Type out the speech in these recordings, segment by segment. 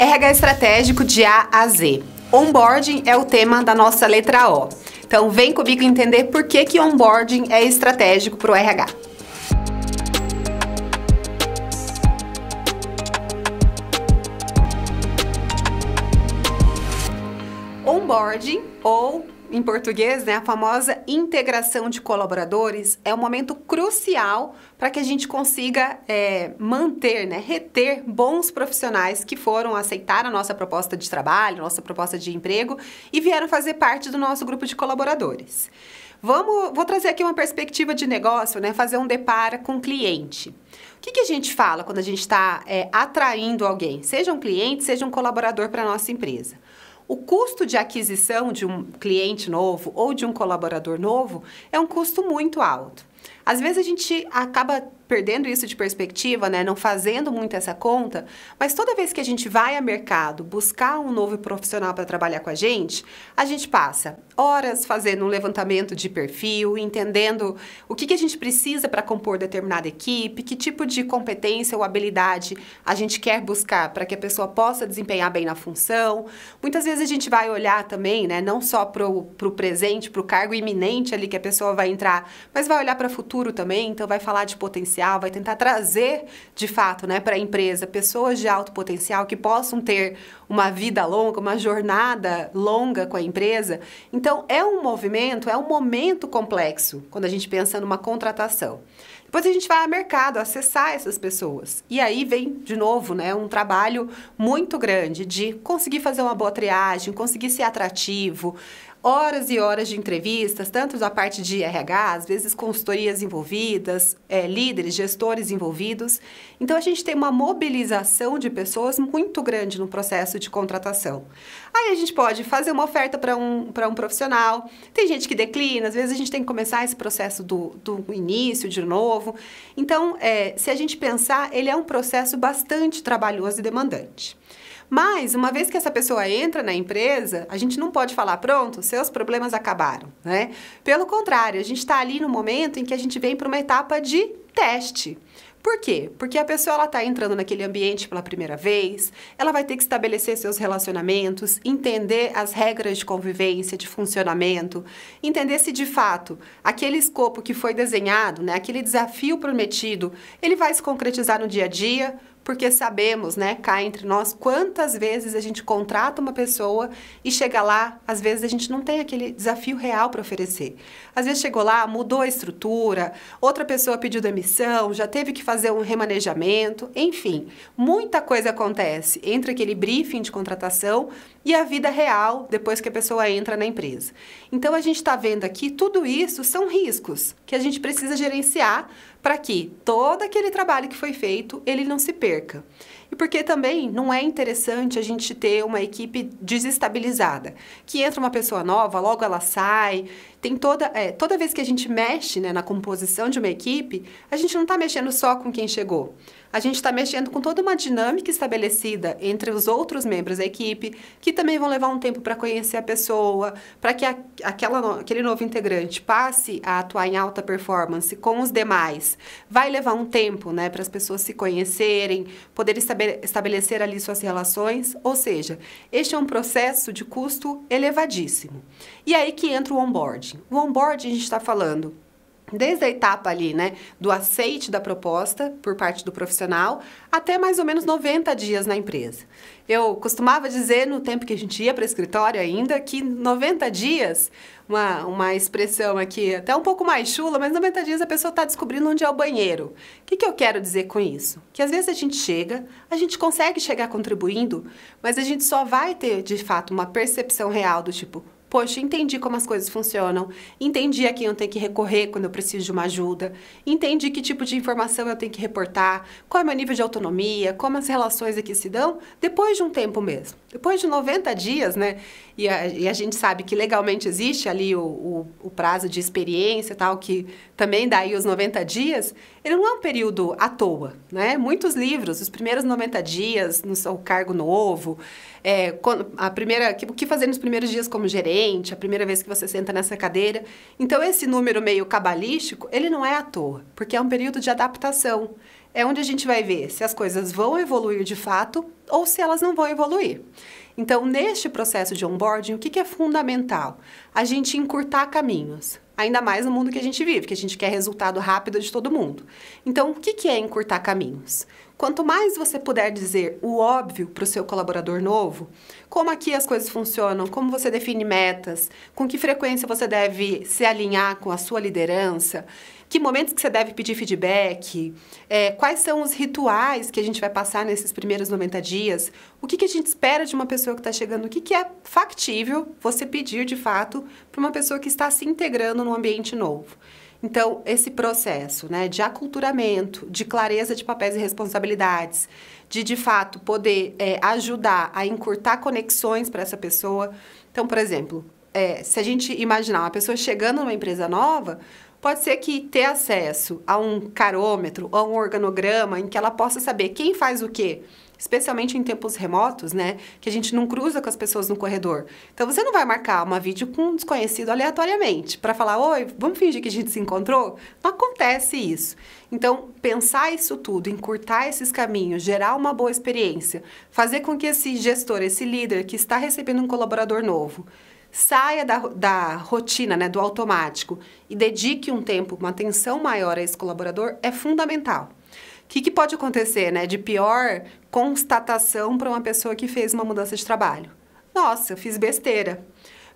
RH estratégico de A a Z. Onboarding é o tema da nossa letra O. Então vem comigo entender por que que onboarding é estratégico para o RH. Onboarding ou em português, né, a famosa integração de colaboradores, é um momento crucial para que a gente consiga é, manter, né, reter bons profissionais que foram aceitar a nossa proposta de trabalho, nossa proposta de emprego e vieram fazer parte do nosso grupo de colaboradores. Vamos, vou trazer aqui uma perspectiva de negócio, né? Fazer um depara com o cliente. O que, que a gente fala quando a gente está é, atraindo alguém, seja um cliente, seja um colaborador para a nossa empresa? O custo de aquisição de um cliente novo ou de um colaborador novo é um custo muito alto. Às vezes a gente acaba perdendo isso de perspectiva, né, não fazendo muito essa conta, mas toda vez que a gente vai a mercado buscar um novo profissional para trabalhar com a gente, a gente passa horas fazendo um levantamento de perfil, entendendo o que, que a gente precisa para compor determinada equipe, que tipo de competência ou habilidade a gente quer buscar para que a pessoa possa desempenhar bem na função. Muitas vezes a gente vai olhar também, né, não só para o presente, para o cargo iminente ali que a pessoa vai entrar, mas vai olhar para o futuro também, então vai falar de potencial potencial, vai tentar trazer, de fato, né, para a empresa pessoas de alto potencial que possam ter uma vida longa, uma jornada longa com a empresa. Então, é um movimento, é um momento complexo quando a gente pensa numa contratação. Depois a gente vai ao mercado acessar essas pessoas. E aí vem, de novo, né, um trabalho muito grande de conseguir fazer uma boa triagem, conseguir ser atrativo, horas e horas de entrevistas, tanto da parte de RH, às vezes consultorias envolvidas, é, líderes, gestores envolvidos. Então, a gente tem uma mobilização de pessoas muito grande no processo de contratação. Aí a gente pode fazer uma oferta para um, um profissional, tem gente que declina, às vezes a gente tem que começar esse processo do, do início, de novo. Então, é, se a gente pensar, ele é um processo bastante trabalhoso e demandante. Mas, uma vez que essa pessoa entra na empresa, a gente não pode falar, pronto, seus problemas acabaram, né? Pelo contrário, a gente está ali no momento em que a gente vem para uma etapa de teste. Por quê? Porque a pessoa está entrando naquele ambiente pela primeira vez, ela vai ter que estabelecer seus relacionamentos, entender as regras de convivência, de funcionamento, entender se de fato aquele escopo que foi desenhado, né, aquele desafio prometido, ele vai se concretizar no dia a dia, porque sabemos, né, cá entre nós, quantas vezes a gente contrata uma pessoa e chega lá, às vezes a gente não tem aquele desafio real para oferecer. Às vezes chegou lá, mudou a estrutura, outra pessoa pediu demissão, já teve que fazer um remanejamento, enfim, muita coisa acontece entre aquele briefing de contratação e a vida real depois que a pessoa entra na empresa. Então a gente está vendo aqui tudo isso são riscos que a gente precisa gerenciar para que todo aquele trabalho que foi feito ele não se perca perca. E porque também não é interessante a gente ter uma equipe desestabilizada, que entra uma pessoa nova, logo ela sai, tem toda. É, toda vez que a gente mexe né, na composição de uma equipe, a gente não está mexendo só com quem chegou. A gente está mexendo com toda uma dinâmica estabelecida entre os outros membros da equipe, que também vão levar um tempo para conhecer a pessoa, para que a, aquela, aquele novo integrante passe a atuar em alta performance com os demais. Vai levar um tempo né, para as pessoas se conhecerem, poder estabelecer ali suas relações. Ou seja, este é um processo de custo elevadíssimo. E é aí que entra o onboard onboarding. O onboarding a gente está falando desde a etapa ali, né, do aceite da proposta por parte do profissional até mais ou menos 90 dias na empresa. Eu costumava dizer, no tempo que a gente ia para o escritório ainda, que 90 dias, uma, uma expressão aqui até um pouco mais chula, mas 90 dias a pessoa está descobrindo onde é o banheiro. O que, que eu quero dizer com isso? Que às vezes a gente chega, a gente consegue chegar contribuindo, mas a gente só vai ter, de fato, uma percepção real do tipo, Poxa, entendi como as coisas funcionam, entendi a quem eu tenho que recorrer quando eu preciso de uma ajuda, entendi que tipo de informação eu tenho que reportar, qual é o meu nível de autonomia, como as relações aqui se dão, depois de um tempo mesmo. Depois de 90 dias, né? E a, e a gente sabe que legalmente existe ali o, o, o prazo de experiência e tal, que também dá aí os 90 dias, ele não é um período à toa, né? Muitos livros, os primeiros 90 dias, no seu cargo novo, é, a primeira, o que fazer nos primeiros dias como gerente, a primeira vez que você senta nessa cadeira. Então, esse número meio cabalístico, ele não é à toa, porque é um período de adaptação. É onde a gente vai ver se as coisas vão evoluir de fato ou se elas não vão evoluir. Então, neste processo de onboarding, o que é fundamental? A gente encurtar caminhos. Ainda mais no mundo que a gente vive, que a gente quer resultado rápido de todo mundo. Então, o que é encurtar caminhos? Quanto mais você puder dizer o óbvio para o seu colaborador novo, como aqui as coisas funcionam, como você define metas, com que frequência você deve se alinhar com a sua liderança, que momentos que você deve pedir feedback, é, quais são os rituais que a gente vai passar nesses primeiros 90 dias, o que, que a gente espera de uma pessoa que está chegando, o que, que é factível você pedir de fato para uma pessoa que está se integrando num ambiente novo. Então, esse processo né, de aculturamento, de clareza de papéis e responsabilidades, de de fato poder é, ajudar a encurtar conexões para essa pessoa. Então, por exemplo, é, se a gente imaginar uma pessoa chegando numa empresa nova, Pode ser que ter acesso a um carômetro, a um organograma em que ela possa saber quem faz o quê, especialmente em tempos remotos, né? Que a gente não cruza com as pessoas no corredor. Então você não vai marcar uma vídeo com um desconhecido aleatoriamente para falar, oi, vamos fingir que a gente se encontrou? Não acontece isso. Então, pensar isso tudo, encurtar esses caminhos, gerar uma boa experiência, fazer com que esse gestor, esse líder que está recebendo um colaborador novo, saia da, da rotina, né, do automático e dedique um tempo, uma atenção maior a esse colaborador é fundamental. O que, que pode acontecer né, de pior constatação para uma pessoa que fez uma mudança de trabalho? Nossa, eu fiz besteira.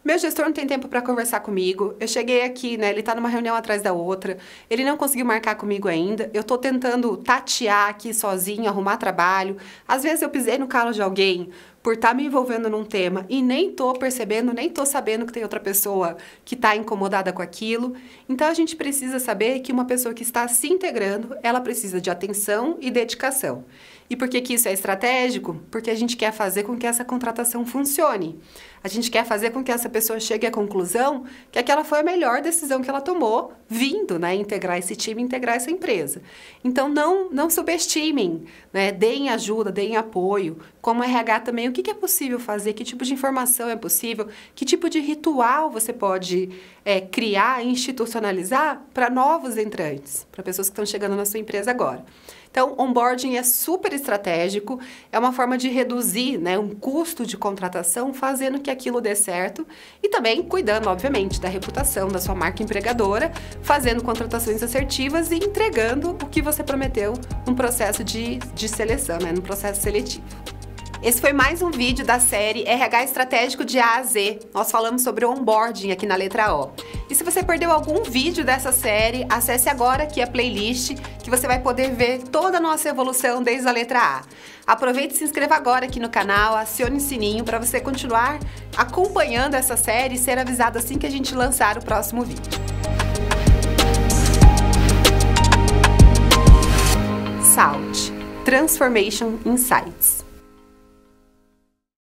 Meu gestor não tem tempo para conversar comigo. Eu cheguei aqui, né? Ele está numa reunião atrás da outra. Ele não conseguiu marcar comigo ainda. Eu estou tentando tatear aqui sozinho, arrumar trabalho. Às vezes eu pisei no calo de alguém, por estar tá me envolvendo num tema e nem tô percebendo, nem tô sabendo que tem outra pessoa que está incomodada com aquilo. Então a gente precisa saber que uma pessoa que está se integrando, ela precisa de atenção e dedicação. E por que, que isso é estratégico? Porque a gente quer fazer com que essa contratação funcione. A gente quer fazer com que essa pessoa chegue à conclusão que aquela foi a melhor decisão que ela tomou vindo, né, integrar esse time, integrar essa empresa. Então não não subestimem, né, deem ajuda, deem apoio. Como o RH também que, que é possível fazer, que tipo de informação é possível, que tipo de ritual você pode é, criar, institucionalizar para novos entrantes, para pessoas que estão chegando na sua empresa agora. Então, onboarding é super estratégico, é uma forma de reduzir né, um custo de contratação, fazendo que aquilo dê certo e também cuidando, obviamente, da reputação da sua marca empregadora, fazendo contratações assertivas e entregando o que você prometeu no processo de, de seleção, né, num processo seletivo. Esse foi mais um vídeo da série RH Estratégico de A a Z. Nós falamos sobre onboarding aqui na letra O. E se você perdeu algum vídeo dessa série, acesse agora aqui a playlist que você vai poder ver toda a nossa evolução desde a letra A. Aproveite e se inscreva agora aqui no canal, acione o sininho para você continuar acompanhando essa série e ser avisado assim que a gente lançar o próximo vídeo. SALT Transformation Insights.